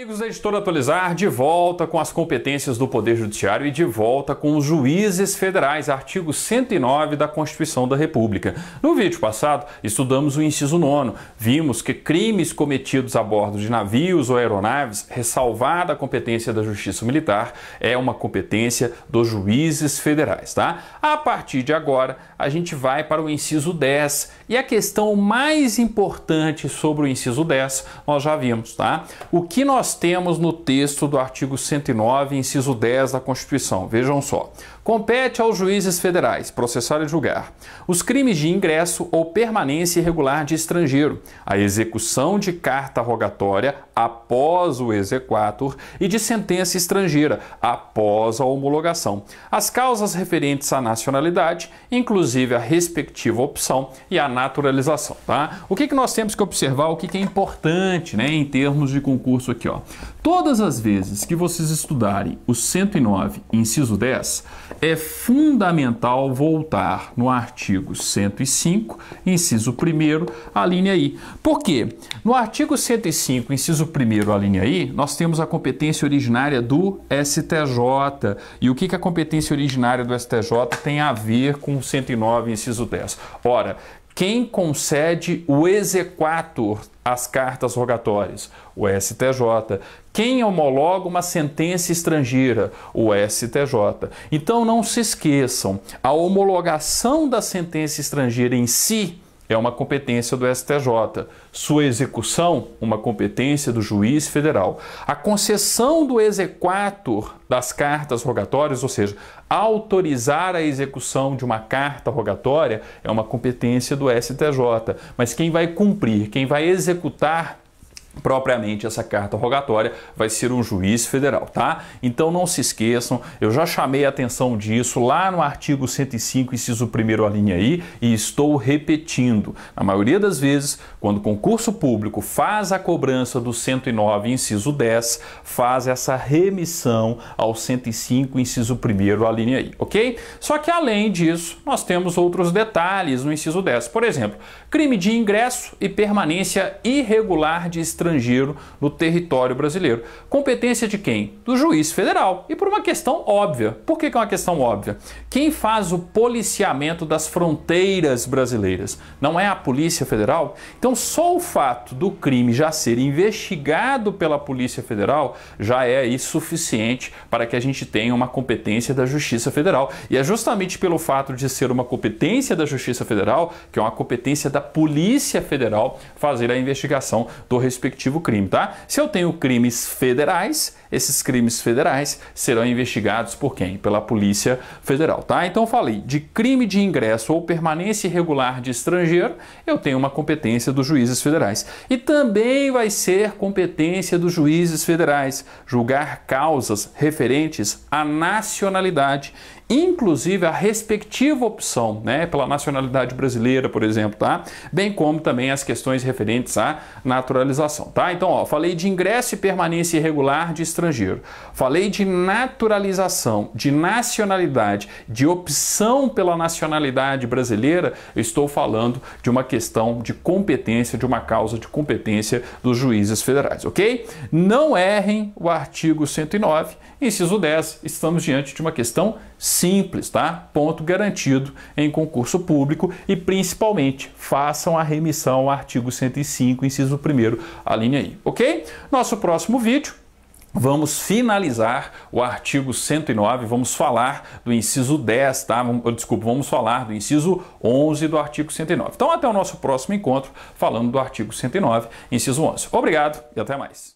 amigos da é Editora Atualizar, de volta com as competências do Poder Judiciário e de volta com os juízes federais, artigo 109 da Constituição da República. No vídeo passado, estudamos o inciso 9. Vimos que crimes cometidos a bordo de navios ou aeronaves, ressalvada a competência da Justiça Militar, é uma competência dos juízes federais, tá? A partir de agora, a gente vai para o inciso 10 e a questão mais importante sobre o inciso 10 nós já vimos, tá? O que nós nós temos no texto do artigo 109, inciso 10 da Constituição. Vejam só. Compete aos juízes federais processar e julgar os crimes de ingresso ou permanência irregular de estrangeiro, a execução de carta rogatória após o executor e de sentença estrangeira após a homologação, as causas referentes à nacionalidade, inclusive a respectiva opção e a naturalização. Tá? O que, que nós temos que observar, o que, que é importante né, em termos de concurso aqui? Ó. Todas as vezes que vocês estudarem o 109, inciso 10, é fundamental voltar no artigo 105, inciso 1, a linha I. Por quê? No artigo 105, inciso 1, a linha I, nós temos a competência originária do STJ. E o que, que a competência originária do STJ tem a ver com o 109, inciso 10? Ora, quem concede o exequatur às cartas rogatórias, o STJ. Quem homologa uma sentença estrangeira, o STJ. Então não se esqueçam, a homologação da sentença estrangeira em si é uma competência do STJ. Sua execução, uma competência do juiz federal. A concessão do executor das cartas rogatórias, ou seja, autorizar a execução de uma carta rogatória, é uma competência do STJ. Mas quem vai cumprir, quem vai executar propriamente essa carta rogatória vai ser um juiz federal, tá? Então não se esqueçam, eu já chamei a atenção disso lá no artigo 105, inciso 1 a linha I, e estou repetindo. Na maioria das vezes, quando o concurso público faz a cobrança do 109, inciso 10, faz essa remissão ao 105, inciso 1 a linha I, ok? Só que além disso, nós temos outros detalhes no inciso 10. Por exemplo, crime de ingresso e permanência irregular de estrangeiros estrangeiro no território brasileiro. Competência de quem? Do juiz federal. E por uma questão óbvia. Por que, que é uma questão óbvia? Quem faz o policiamento das fronteiras brasileiras? Não é a Polícia Federal? Então, só o fato do crime já ser investigado pela Polícia Federal já é aí suficiente para que a gente tenha uma competência da Justiça Federal. E é justamente pelo fato de ser uma competência da Justiça Federal, que é uma competência da Polícia Federal, fazer a investigação do respectivo respectivo crime, tá? Se eu tenho crimes federais, esses crimes federais serão investigados por quem? Pela Polícia Federal, tá? Então falei de crime de ingresso ou permanência irregular de estrangeiro, eu tenho uma competência dos juízes federais. E também vai ser competência dos juízes federais julgar causas referentes à nacionalidade inclusive a respectiva opção, né, pela nacionalidade brasileira, por exemplo, tá? Bem como também as questões referentes à naturalização, tá? Então, ó, falei de ingresso e permanência irregular de estrangeiro. Falei de naturalização, de nacionalidade, de opção pela nacionalidade brasileira, eu estou falando de uma questão de competência, de uma causa de competência dos juízes federais, OK? Não errem o artigo 109, inciso 10. Estamos diante de uma questão simples, tá? Ponto garantido em concurso público e principalmente façam a remissão ao artigo 105, inciso 1 a linha I, OK? Nosso próximo vídeo Vamos finalizar o artigo 109, vamos falar do inciso 10, tá? Oh, desculpa, vamos falar do inciso 11 do artigo 109. Então, até o nosso próximo encontro falando do artigo 109, inciso 11. Obrigado e até mais.